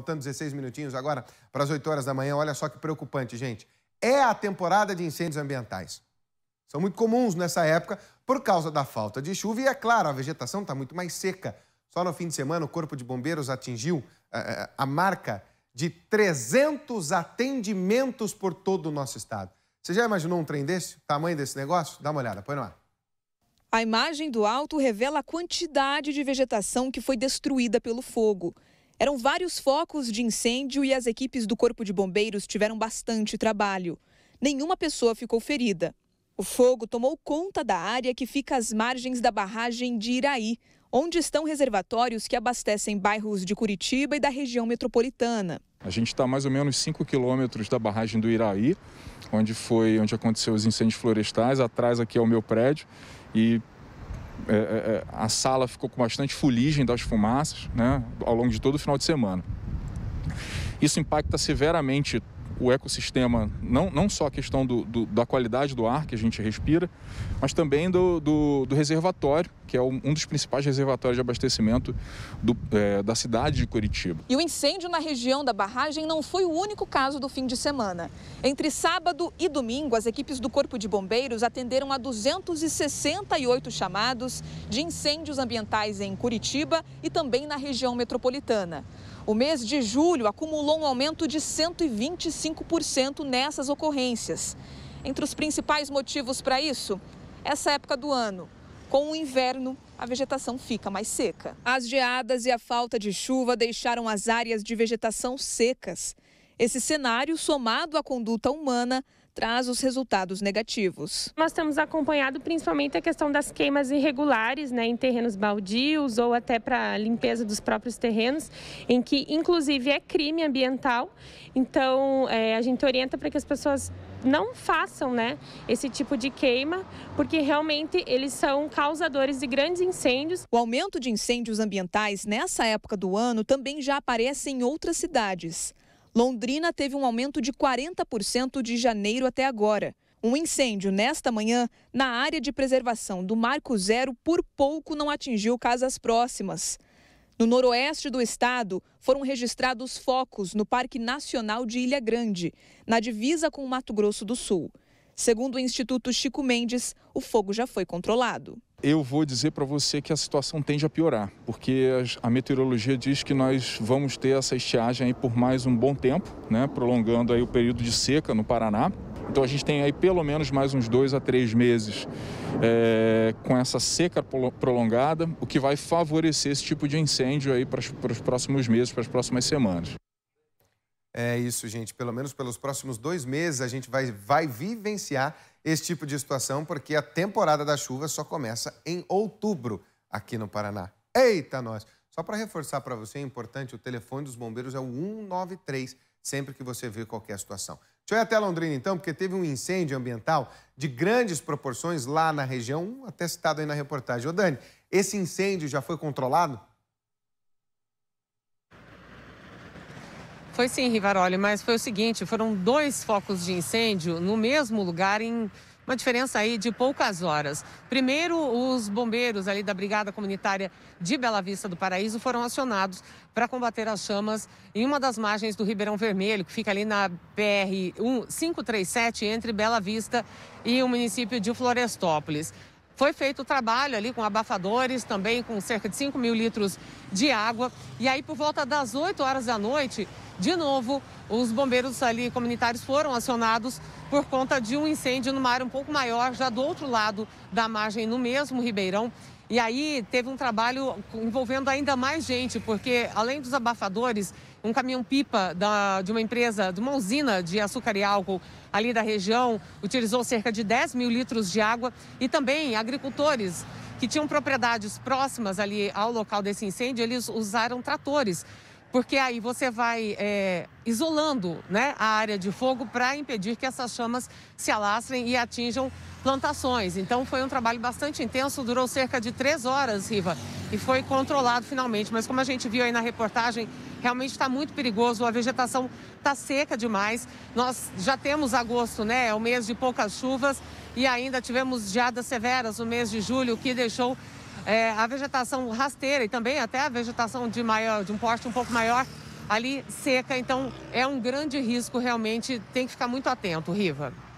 faltando 16 minutinhos agora para as 8 horas da manhã. Olha só que preocupante, gente. É a temporada de incêndios ambientais. São muito comuns nessa época por causa da falta de chuva e, é claro, a vegetação está muito mais seca. Só no fim de semana, o Corpo de Bombeiros atingiu a, eh, eh, a marca de 300 atendimentos por todo o nosso estado. Você já imaginou um trem desse? O tamanho desse negócio? Dá uma olhada, põe no ar. A imagem do alto revela a quantidade de vegetação que foi destruída pelo fogo. Eram vários focos de incêndio e as equipes do Corpo de Bombeiros tiveram bastante trabalho. Nenhuma pessoa ficou ferida. O fogo tomou conta da área que fica às margens da barragem de Iraí, onde estão reservatórios que abastecem bairros de Curitiba e da região metropolitana. A gente está mais ou menos 5 quilômetros da barragem do Iraí, onde foi onde aconteceu os incêndios florestais. Atrás aqui é o meu prédio e é, é, é, a sala ficou com bastante fuligem das fumaças né, ao longo de todo o final de semana. Isso impacta severamente o ecossistema, não, não só a questão do, do, da qualidade do ar que a gente respira, mas também do, do, do reservatório, que é um dos principais reservatórios de abastecimento do, é, da cidade de Curitiba. E o incêndio na região da barragem não foi o único caso do fim de semana. Entre sábado e domingo, as equipes do Corpo de Bombeiros atenderam a 268 chamados de incêndios ambientais em Curitiba e também na região metropolitana. O mês de julho acumulou um aumento de 125% nessas ocorrências. Entre os principais motivos para isso, essa época do ano. Com o inverno, a vegetação fica mais seca. As geadas e a falta de chuva deixaram as áreas de vegetação secas. Esse cenário, somado à conduta humana, traz os resultados negativos. Nós temos acompanhado principalmente a questão das queimas irregulares né, em terrenos baldios ou até para limpeza dos próprios terrenos, em que inclusive é crime ambiental. Então é, a gente orienta para que as pessoas não façam né, esse tipo de queima, porque realmente eles são causadores de grandes incêndios. O aumento de incêndios ambientais nessa época do ano também já aparece em outras cidades. Londrina teve um aumento de 40% de janeiro até agora. Um incêndio nesta manhã na área de preservação do Marco Zero por pouco não atingiu casas próximas. No noroeste do estado, foram registrados focos no Parque Nacional de Ilha Grande, na divisa com o Mato Grosso do Sul. Segundo o Instituto Chico Mendes, o fogo já foi controlado eu vou dizer para você que a situação tende a piorar, porque a meteorologia diz que nós vamos ter essa estiagem aí por mais um bom tempo, né, prolongando aí o período de seca no Paraná. Então a gente tem aí pelo menos mais uns dois a três meses é, com essa seca prolongada, o que vai favorecer esse tipo de incêndio aí para, os próximos meses, para as próximas semanas. É isso, gente. Pelo menos pelos próximos dois meses a gente vai, vai vivenciar esse tipo de situação, porque a temporada da chuva só começa em outubro aqui no Paraná. Eita, nós! Só para reforçar para você, é importante, o telefone dos bombeiros é o 193, sempre que você vê qualquer situação. Deixa eu ir até Londrina, então, porque teve um incêndio ambiental de grandes proporções lá na região, até citado aí na reportagem. Ô, Dani, esse incêndio já foi controlado? Foi sim, Rivaroli, mas foi o seguinte, foram dois focos de incêndio no mesmo lugar em uma diferença aí de poucas horas. Primeiro, os bombeiros ali da Brigada Comunitária de Bela Vista do Paraíso foram acionados para combater as chamas em uma das margens do Ribeirão Vermelho, que fica ali na BR 537 entre Bela Vista e o município de Florestópolis. Foi feito o trabalho ali com abafadores, também com cerca de 5 mil litros de água. E aí, por volta das 8 horas da noite, de novo, os bombeiros ali comunitários foram acionados por conta de um incêndio numa área um pouco maior, já do outro lado da margem, no mesmo Ribeirão. E aí teve um trabalho envolvendo ainda mais gente, porque além dos abafadores, um caminhão-pipa de uma empresa, de uma usina de açúcar e álcool ali da região, utilizou cerca de 10 mil litros de água e também agricultores que tinham propriedades próximas ali ao local desse incêndio, eles usaram tratores porque aí você vai é, isolando né, a área de fogo para impedir que essas chamas se alastrem e atinjam plantações. Então foi um trabalho bastante intenso, durou cerca de três horas, Riva, e foi controlado finalmente. Mas como a gente viu aí na reportagem, realmente está muito perigoso, a vegetação está seca demais. Nós já temos agosto, né? É o mês de poucas chuvas e ainda tivemos geadas severas no mês de julho, que deixou é, a vegetação rasteira e também até a vegetação de, maior, de um porte um pouco maior ali seca. Então é um grande risco realmente, tem que ficar muito atento, Riva.